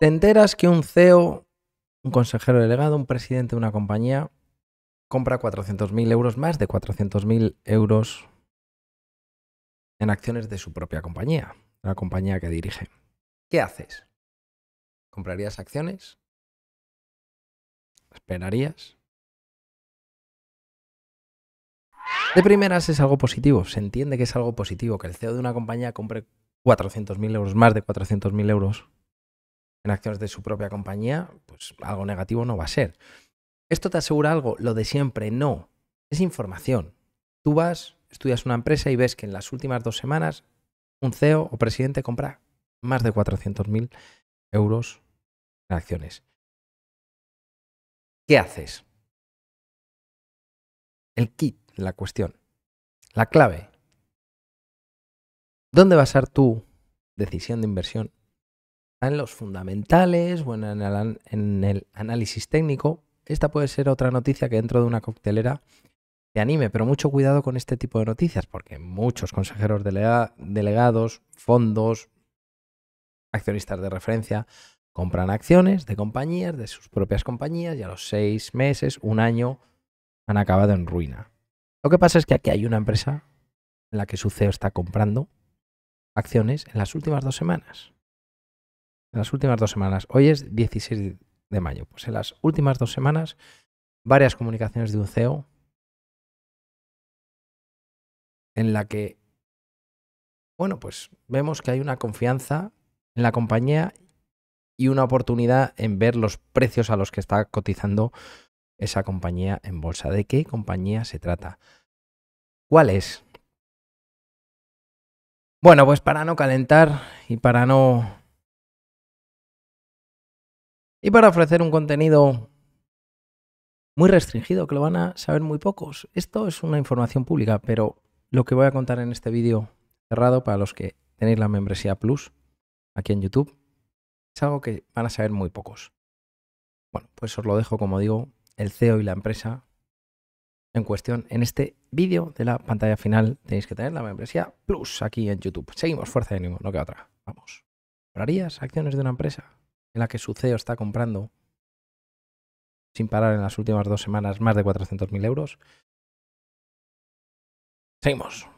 Te enteras que un CEO, un consejero delegado, un presidente de una compañía, compra 400.000 euros, más de 400.000 euros en acciones de su propia compañía, la compañía que dirige. ¿Qué haces? ¿Comprarías acciones? ¿Esperarías? De primeras es algo positivo, se entiende que es algo positivo que el CEO de una compañía compre 400.000 euros, más de 400.000 euros acciones de su propia compañía, pues algo negativo no va a ser. ¿Esto te asegura algo? Lo de siempre, no. Es información. Tú vas, estudias una empresa y ves que en las últimas dos semanas un CEO o presidente compra más de 400.000 euros en acciones. ¿Qué haces? El kit, la cuestión, la clave. ¿Dónde va a ser tu decisión de inversión en los fundamentales bueno en el, análisis técnico. Esta puede ser otra noticia que dentro de una coctelera te anime, pero mucho cuidado con este tipo de noticias, porque muchos consejeros delegados, fondos, accionistas de referencia, compran acciones de compañías, de sus propias compañías, y a los seis meses, un año, han acabado en ruina. Lo que pasa es que aquí hay una empresa en la que su CEO está comprando acciones en las últimas dos semanas en las últimas dos semanas, hoy es 16 de mayo, pues en las últimas dos semanas, varias comunicaciones de un CEO en la que, bueno, pues vemos que hay una confianza en la compañía y una oportunidad en ver los precios a los que está cotizando esa compañía en bolsa. ¿De qué compañía se trata? ¿Cuál es? Bueno, pues para no calentar y para no y para ofrecer un contenido muy restringido, que lo van a saber muy pocos. Esto es una información pública, pero lo que voy a contar en este vídeo cerrado para los que tenéis la membresía Plus aquí en YouTube es algo que van a saber muy pocos. Bueno, pues os lo dejo, como digo, el CEO y la empresa en cuestión en este vídeo de la pantalla final. Tenéis que tener la membresía Plus aquí en YouTube. Seguimos, fuerza de ánimo, no queda otra. Vamos. ¿Comprarías acciones de una empresa? en la que su CEO está comprando sin parar en las últimas dos semanas más de 400.000 euros. Seguimos.